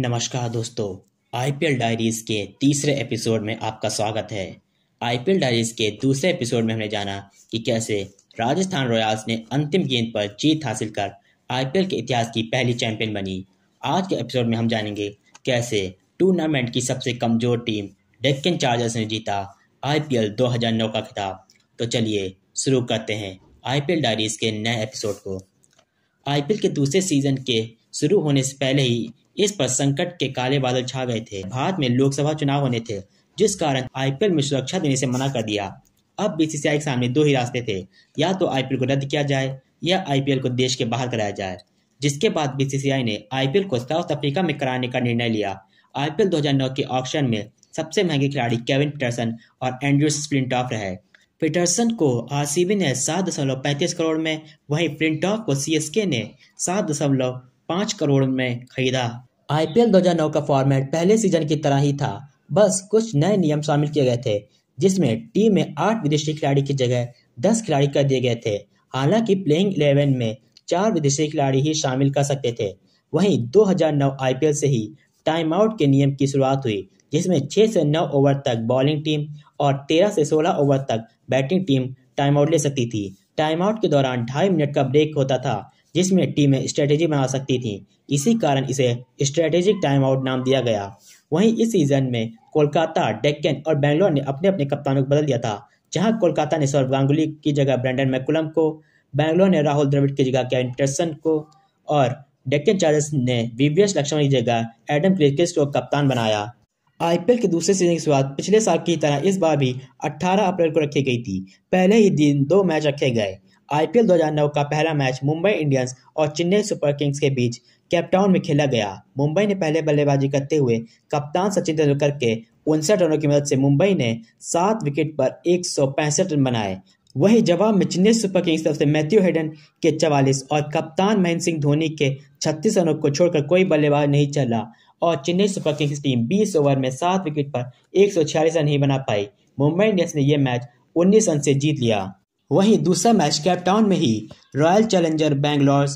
नमस्कार दोस्तों IPL diaries के तीसरे एपिसोड में आपका स्वागत है आईपीएल डायरीज के दूसरे एपिसोड में हमने जाना कि कैसे राजस्थान रॉयल्स ने अंतिम गेंद पर जीत हासिल कर आईपीएल के इतिहास की पहली चैंपियन बनी आज के एपिसोड में हम जानेंगे कैसे टूर्नामेंट की सबसे कमजोर टीम डेक्कन चार्जर्स ने जीता आईपीएल 2009 का खिताब तो चलिए शुरू करते हैं आईपीएल डायरीज के नए एपिसोड को आईपीएल के दूसरे सीजन के शुरू होने से पहले ही इस पर संकट के काले बादल छा गए थे भारत में लोकसभा चुनाव होने थे जिस कारण आईपीएल में सुरक्षा देने से मना कर दिया अब बीसीसीआई के सामने दो ही रास्ते थे या तो आईपीएल को रद्द किया जाए या आईपीएल को देश के बाहर कराया जाए जिसके बाद बीसीसीआई ने आईपीएल को साउथ अफ्रीका में कराने का निर्णय लिया आईपीएल 2009 के ऑक्शन में सबसे महंगे खिलाड़ी केविन पीटरसन और स्प्रिंट ऑफ रहे पीटरसन को आरसीबी ने सात दशमलव पैंतीस करोड़ में वहीं प्रिंटॉफ को सीएसके ने सात दशमलव पाँच करोड़ में खरीदा आईपीएल 2009 का फॉर्मेट पहले सीजन की तरह ही था बस कुछ नए नियम शामिल किए गए थे जिसमें टीम में आठ विदेशी खिलाड़ी की जगह दस खिलाड़ी कर दिए गए थे हालांकि प्लेइंग इलेवन में चार विदेशी खिलाड़ी ही शामिल कर सकते थे वहीं 2009 आईपीएल से ही टाइम आउट के नियम की शुरुआत हुई जिसमें 6 से 9 ओवर तक बॉलिंग टीम और 13 से 16 ओवर तक बैटिंग टीम टाइम आउट ले सकती थी टाइम आउट के दौरान ढाई मिनट का ब्रेक होता था जिसमें टीमें स्ट्रेटेजी बना सकती थी इसी कारण इसे स्ट्रेटेजिक टाइम आउट नाम दिया गया वहीं इस सीजन में कोलकाता डेक्कन और बेंगलोर ने अपने अपने कप्तानों को बदल दिया था जहां कोलकाता ने सौरभ गांगुली की जगह ब्रैंडन मैकुलम को बेंगलोर ने राहुल द्रविड़ की जगह केविन पेटरसन को और डेक्कन चार्जर्स ने वीवीएस लक्ष्मण की जगह एडम क्रिकेट को कप्तान बनाया आईपीएल के दूसरे सीजन की शुरुआत पिछले साल की तरह इस बार भी 18 अप्रैल को रखी गई थी पहले ही दिन दो मैच रखे गए आईपीएल 2009 का पहला मैच मुंबई इंडियंस और चेन्नई सुपर किंग्स के बीच कैपटाउन में खेला गया मुंबई ने पहले बल्लेबाजी करते हुए कप्तान सचिन तेंदुलकर के उनसठ रनों की मदद से मुंबई ने सात विकेट पर एक रन बनाए वहीं जवाब में चेन्नई सुपर किंग्स तरफ से मैथ्यू हेडन के चवालीस और कप्तान महेंद्र सिंह धोनी के छत्तीस रनों को छोड़कर कोई बल्लेबाज नहीं चला और Chennai Super Kings team 20 over में सात विकेट पर एक रन ही बना पाई मुंबई इंडियंस ने यह मैच उन्नीस रन से जीत लिया वहीं दूसरा मैच कैपटाउन में ही रॉयल चैलेंजर बैंगलोर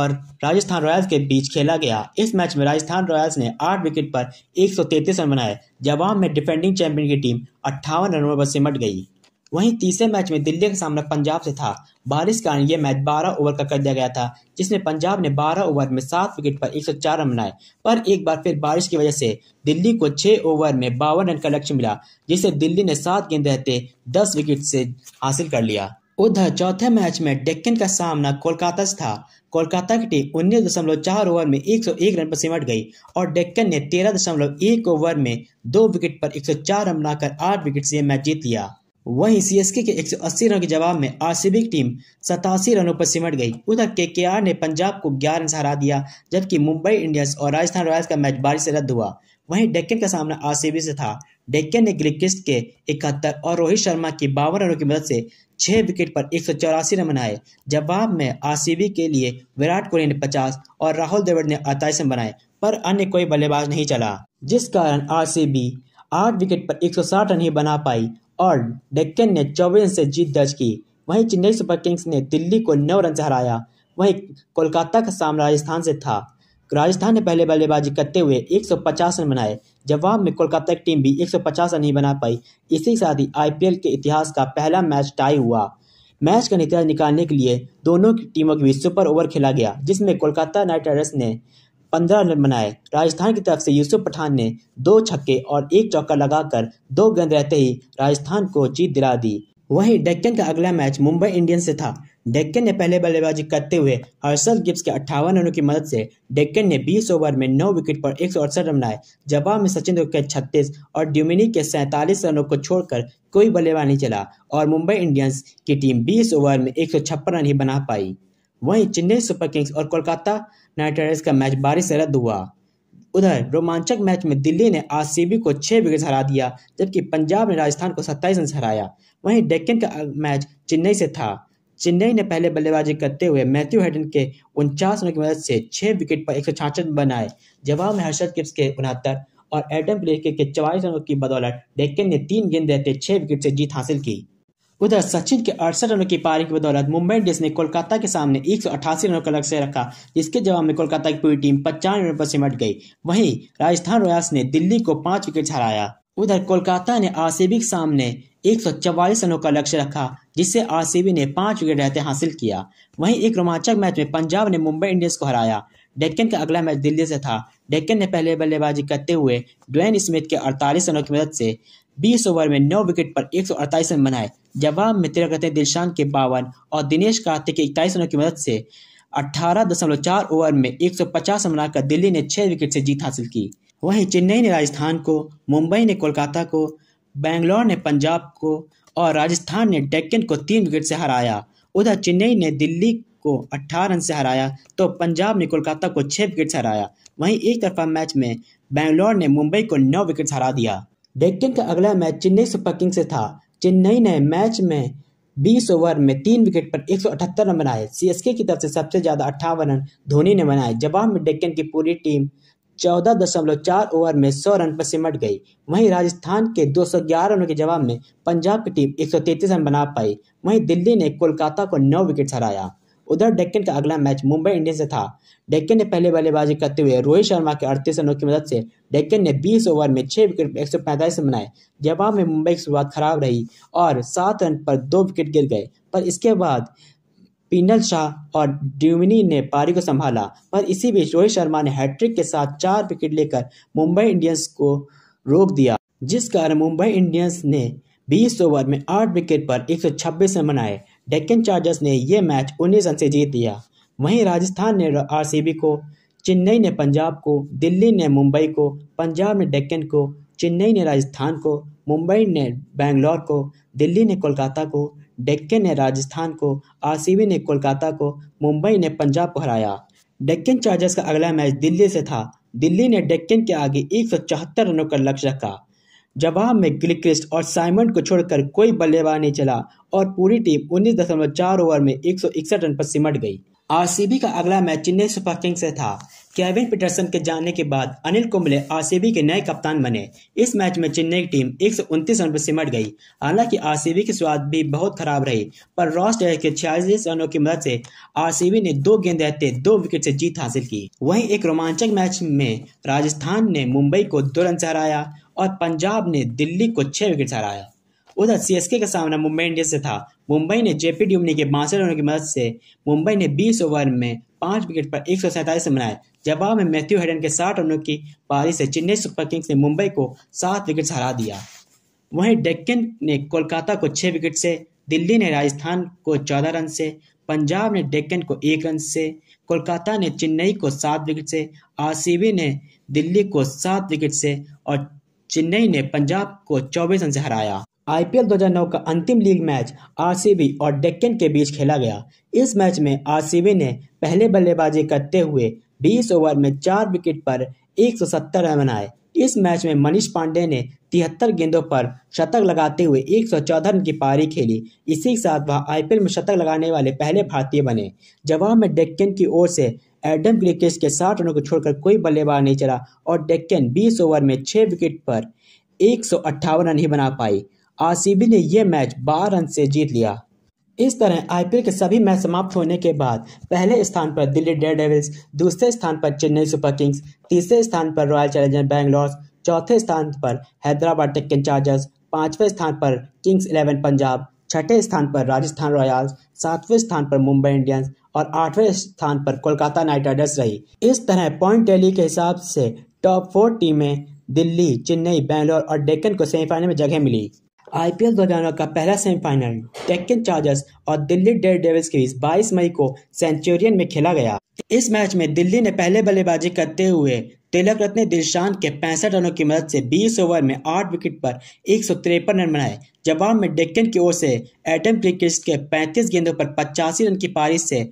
और राजस्थान रॉयल्स के बीच खेला गया इस मैच में राजस्थान रॉयल्स ने आठ विकेट पर 133 रन बनाए जवाब में डिफेंडिंग चैंपियन की टीम अट्ठावन रनों पर सिमट गई वहीं तीसरे मैच में दिल्ली का सामना पंजाब से था बारिश के कारण यह मैच 12 ओवर का कर दिया गया था जिसमें पंजाब ने 12 ओवर में सात विकेट पर 104 रन बनाए पर एक बार फिर बारिश की वजह से दिल्ली को छह ओवर में बावन रन का लक्ष्य मिला जिसे दिल्ली ने सात गेंद रहते दस विकेट से हासिल कर लिया उधर चौथे मैच में डेक्कन का सामना कोलकाता से था कोलकाता की टीम उन्नीस दशमलव चार ओवर में 101 रन पर सिमट गई और डेक्कन ने तेरह दशमलव एक ओवर में दो विकेट पर 104 रन बनाकर आठ विकेट से मैच जीत लिया वहीं सीएसके के 180 रन के जवाब में आरसीबी की टीम सतासी रनों पर सिमट गई उधर के के आर ने पंजाब को ग्यारह रन से हरा दिया जबकि मुंबई इंडियंस और राजस्थान रॉयल्स का मैच बारिश से रद्द हुआ वहीं डेक्कन का सामना आरसीबी से था डेक्कन ने ग्रिकिस्ट के इकहत्तर और रोहित शर्मा की बावन रनों की मदद से छः विकेट पर एक रन बनाए जवाब में आरसीबी के लिए विराट कोहली ने 50 और राहुल द्रविड़ ने अट्ठाईस रन बनाए पर अन्य कोई बल्लेबाज नहीं चला जिस कारण आरसीबी आठ विकेट पर 160 रन ही बना पाई और डेक्कन ने चौबीस रन से जीत दर्ज की वहीं चेन्नई सुपर किंग्स ने दिल्ली को नौ रन से हराया वहीं कोलकाता का सामना राजस्थान से था राजस्थान ने पहले बल्लेबाजी करते हुए 150 रन बनाए जवाब में कोलकाता की टीम भी 150 रन नहीं बना पाई इसी साथ ही आईपीएल के इतिहास का पहला मैच टाई हुआ मैच का नतीजा निकालने के लिए दोनों की टीमों के बीच सुपर ओवर खेला गया जिसमें कोलकाता नाइट राइडर्स ने पंद्रह रन बनाए राजस्थान की तरफ से यूसुफ पठान ने दो छक्के और एक चौका लगाकर दो गेंद रहते ही राजस्थान को जीत दिला दी वहीं डेक्कन का अगला मैच मुंबई इंडियंस से था डेक्कन ने पहले बल्लेबाजी करते हुए हर्षल गिब्स के अट्ठावन रनों की मदद से डेक्कन ने 20 ओवर में 9 विकेट पर एक रन बनाए जवाब में सचिन के 36 और ड्यूमिनी के 47 रनों को छोड़कर कोई बल्लेबाज नहीं चला और मुंबई इंडियंस की टीम 20 ओवर में एक रन ही बना पाई वहीं चेन्नई सुपर किंग्स और कोलकाता नाइट राइडर्स का मैच बारिश से रद्द हुआ उधर रोमांचक मैच में दिल्ली ने आरसीबी को छह विकेट हरा दिया जबकि पंजाब ने राजस्थान को सत्ताईस रन हराया वहीं डेक्कन का मैच चेन्नई से था चेन्नई ने पहले बल्लेबाजी करते हुए मैथ्यू हेडन के उनचास रनों की मदद से छह विकेट पर एक सौ रन बनाए जवाब में हर्षद किप्स के उनहत्तर और एडम प्लेके के चौवालीस रनों की बदौलत डेक्कन ने तीन गेंद रहते छह विकेट से जीत हासिल की उधर सचिन के अड़सठ रनों की पारी की बदौलत मुंबई इंडियंस ने कोलकाता के सामने एक रनों का लक्ष्य रखा जिसके जवाब में कोलकाता की पूरी टीम पचानवे रनों पर सिमट गई वहीं राजस्थान रॉयल्स ने दिल्ली को पांच विकेट हराया उधर कोलकाता ने आरसीबी के सामने एक रनों का लक्ष्य रखा जिससे आरसीबी ने पांच विकेट रहते हासिल किया वहीं एक रोमांचक मैच में पंजाब ने मुंबई इंडियंस को हराया डेक्कन का अगला मैच दिल्ली से था डेक्कन ने पहले बल्लेबाजी करते हुए ड्वेन स्मिथ के 48 रनों की मदद से 20 ओवर में 9 विकेट पर 148 रन बनाए जवाब में तिरकते दिलशान के बावन और दिनेश कार्तिक के इकतालीस रनों की मदद से चार ओवर में पचास रन बनाकर दिल्ली ने छह विकेट से जीत हासिल की वहीं चेन्नई ने राजस्थान को मुंबई ने कोलकाता को बेंगलोर ने पंजाब को और राजस्थान ने डेक्कन को तीन विकेट से हराया उधर चेन्नई ने दिल्ली को अट्ठारह रन से हराया तो पंजाब ने कोलकाता को छः विकेट से हराया वहीं एक तरफा मैच में बेंगलोर ने मुंबई को नौ विकेट से हरा दिया डेक्कन का अगला मैच चेन्नई सुपर किंग्स से था चेन्नई ने मैच में 20 ओवर में तीन विकेट पर 178 रन बनाए सीएसके की तरफ से सबसे ज़्यादा अट्ठावन रन धोनी ने बनाए जवाब में डेक्कन की पूरी टीम चौदह दशमलव चार ओवर में सौ रन पर सिमट गई वहीं राजस्थान के दो सौ ग्यारह रनों के जवाब में पंजाब की टीम एक सौ तैतीस रन बना पाई वहीं दिल्ली ने कोलकाता को नौ विकेट हराया उधर डेक्कन का अगला मैच मुंबई इंडियंस से था डेक्कन ने पहले बल्लेबाजी करते हुए रोहित शर्मा के अड़तीस रनों की मदद से डेक्कन ने 20 ओवर में छह विकेट एक सौ पैंतालीस रन बनाए जवाब में मुंबई की शुरुआत खराब रही और सात रन पर दो विकेट गिर गए पर इसके बाद पिनल शाह और ड्यूमिनी ने पारी को संभाला पर इसी बीच रोहित शर्मा ने हैट्रिक के साथ चार विकेट लेकर मुंबई इंडियंस को रोक दिया जिस कारण मुंबई इंडियंस ने 20 ओवर में 8 विकेट पर 126 रन बनाए डेक्कन चार्जर्स ने यह मैच उन्नीस रन से जीत लिया वहीं राजस्थान ने आरसीबी को चेन्नई ने पंजाब को दिल्ली ने मुंबई को पंजाब ने डेक्कन को चेन्नई ने राजस्थान को मुंबई ने बेंगलोर को दिल्ली ने कोलकाता को डेक्कन ने राजस्थान को आरसीबी ने कोलकाता को मुंबई ने पंजाब को हराया डेक्कन चार्जर्स का अगला मैच दिल्ली से था दिल्ली ने डेक्कन के आगे एक रनों का लक्ष्य रखा जवाब में ग्लिक्रिस्ट और साइमन को छोड़कर कोई बल्लेबाज नहीं चला और पूरी टीम चार ओवर में एक रन पर सिमट गई आरसीबी का अगला मैच चेन्नई सुपर किंग्स से था केविन पीटरसन के जाने के बाद अनिल कुंबले आरसीबी के नए कप्तान बने इस मैच में चेन्नई की टीम एक रन पर सिमट गई हालांकि आरसीबी की स्वाद भी बहुत खराब रही पर रॉस टेलर के छियालीस रनों की मदद से आरसीबी ने दो गेंद रहते दो विकेट से जीत हासिल की वहीं एक रोमांचक मैच में राजस्थान ने मुंबई को दो रन से हराया और पंजाब ने दिल्ली को छह विकेट से हराया उधर सीएसके का सामना मुंबई इंडियंस से था मुंबई ने जेपी ड्यूमनी के बासठ रनों की मदद से मुंबई ने 20 ओवर में पांच विकेट पर एक सौ सैंतालीस रन बनाए जवाब में मैथ्यू हेडन के साठ रनों की पारी से चेन्नई सुपर किंग्स ने मुंबई को सात विकेट से हरा दिया वहीं डेक्कन ने कोलकाता को छः विकेट से दिल्ली ने राजस्थान को चौदह रन से पंजाब ने डेक्कन को एक रन से कोलकाता ने चेन्नई को सात विकेट से आरसीबी ने दिल्ली को सात विकेट से और चेन्नई ने पंजाब को चौबीस रन से हराया आईपीएल 2009 का अंतिम लीग मैच आरसीबी और डेक्कन के बीच खेला गया इस मैच में आरसीबी ने पहले बल्लेबाजी करते हुए 20 ओवर में चार विकेट पर 170 रन बनाए इस मैच में मनीष पांडे ने तिहत्तर गेंदों पर शतक लगाते हुए 114 रन की पारी खेली इसी के साथ वह आईपीएल में शतक लगाने वाले पहले भारतीय बने जवाब में डेक्कन की ओर से एडम ग्रिकेस के साठ रनों को छोड़कर कोई बल्लेबाज नहीं चला और डेक्कन 20 ओवर में छह विकेट पर एक रन ही बना पाई आरसीबी ने यह मैच बारह रन से जीत लिया इस तरह आईपीएल के सभी मैच समाप्त होने के बाद पहले स्थान पर दिल्ली डेयर डेविल्स दूसरे स्थान पर चेन्नई सुपर किंग्स तीसरे स्थान पर रॉयल चैलेंजर बैंगलोर चौथे स्थान पर हैदराबाद टेक्कन चार्जर्स पांचवें स्थान पर किंग्स इलेवन पंजाब छठे स्थान पर राजस्थान रॉयल्स सातवें स्थान पर मुंबई इंडियंस और आठवें स्थान पर कोलकाता नाइट राइडर्स रही इस तरह पॉइंट टैली के हिसाब से टॉप फोर टीमें दिल्ली चेन्नई बेंगलोर और डेक्कन को सेमीफाइनल में जगह मिली आईपीएल 2019 का पहला सेमीफाइनल डेक्कन चार्जर्स और दिल्ली डेयर डेविल्स के बीच बाईस मई को सेंचुरियन में खेला गया इस मैच में दिल्ली ने पहले बल्लेबाजी करते हुए तिलक रत्न दिलशान के पैंसठ रनों की मदद से 20 ओवर में 8 विकेट पर एक रन बनाए जवाब में डेक्कन की ओर से एटम क्रिकेट के 35 गेंदों पर पचासी रन की पारी से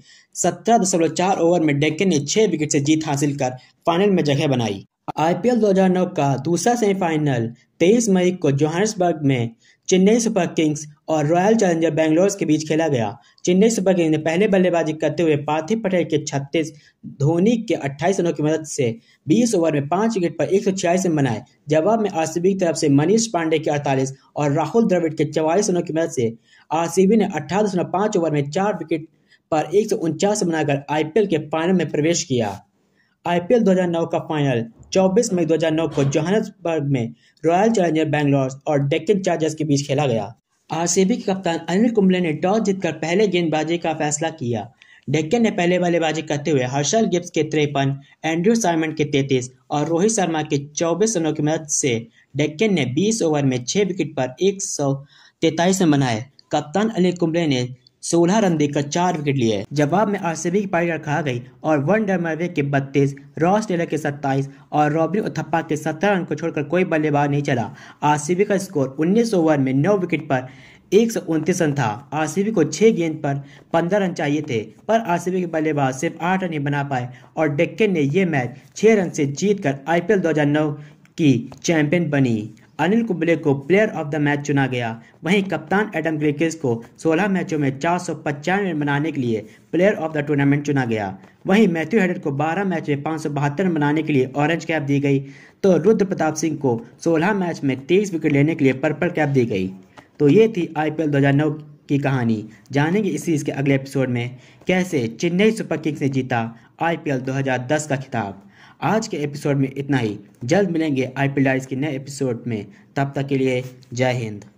सत्रह ओवर में डेक्कन ने छह विकेट से जीत हासिल कर फाइनल में जगह बनाई आईपीएल 2009 का दूसरा सेमीफाइनल 23 मई को जोहान्सबर्ग में चेन्नई सुपर किंग्स और रॉयल चैलेंजर बेंगलोर के बीच खेला गया चेन्नई सुपर किंग्स ने पहले बल्लेबाजी करते हुए पार्थिव पटेल के 36 धोनी के 28 रनों की मदद से 20 ओवर में पांच विकेट पर एक रन बनाए जवाब में आरसीबी की तरफ से मनीष पांडे के 48 और राहुल द्रविड़ के चौवालीस रनों की मदद से आरसीबी ने अठारह ओवर में चार विकेट पर एक रन बनाकर आईपीएल के फाइनल में प्रवेश किया आईपीएल 2009 का फाइनल 24 मई 2009 को जोहानसबर्ग में रॉयल चैलेंजर बैंगलोर और डेक्कन चार्जर्स के बीच खेला गया आरसीबी के कप्तान अनिल कुंबले ने टॉस जीतकर पहले गेंदबाजी का फैसला किया डेक्कन ने पहले बल्लेबाजी करते हुए हर्षल गिब्स के तिरपन एंड्रू साइमन के तैतीस और रोहित शर्मा के चौबीस रनों की मदद से डेक्कन ने बीस ओवर में छह विकेट पर एक रन बनाए कप्तान अनिल कुंबले ने सोलह रन देकर चार विकेट लिए जवाब में आरसीबी की पारी रखा गई और वन डरमरवे के बत्तीस रॉस टेलर के सत्ताईस और रॉबिन उथप्पा के सत्रह रन को छोड़कर कोई बल्लेबाज नहीं चला आरसीबी का स्कोर उन्नीस ओवर में नौ विकेट पर एक सौ उनतीस रन था आरसीबी को छह गेंद पर पंद्रह रन चाहिए थे पर आरसीबी के बल्लेबाज सिर्फ आठ रन ही बना पाए और डेक्के ने यह मैच छह रन से जीतकर आईपीएल 2009 की चैंपियन बनी अनिल कुंबले को प्लेयर ऑफ द मैच चुना गया वहीं कप्तान एडम ग्रेकिस को 16 मैचों में चार सौ रन बनाने के लिए प्लेयर ऑफ द टूर्नामेंट चुना गया वहीं मैथ्यू हेडर को 12 मैच में पाँच रन बनाने के लिए ऑरेंज कैप दी गई तो रुद्र प्रताप सिंह को 16 मैच में 23 विकेट लेने के लिए पर्पल कैप दी गई तो ये थी आई पी की कहानी जानेंगे इस सीरीज के अगले एपिसोड में कैसे चेन्नई सुपर किंग्स ने जीता आई 2010 का खिताब आज के एपिसोड में इतना ही जल्द मिलेंगे आई पी के नए एपिसोड में तब तक के लिए जय हिंद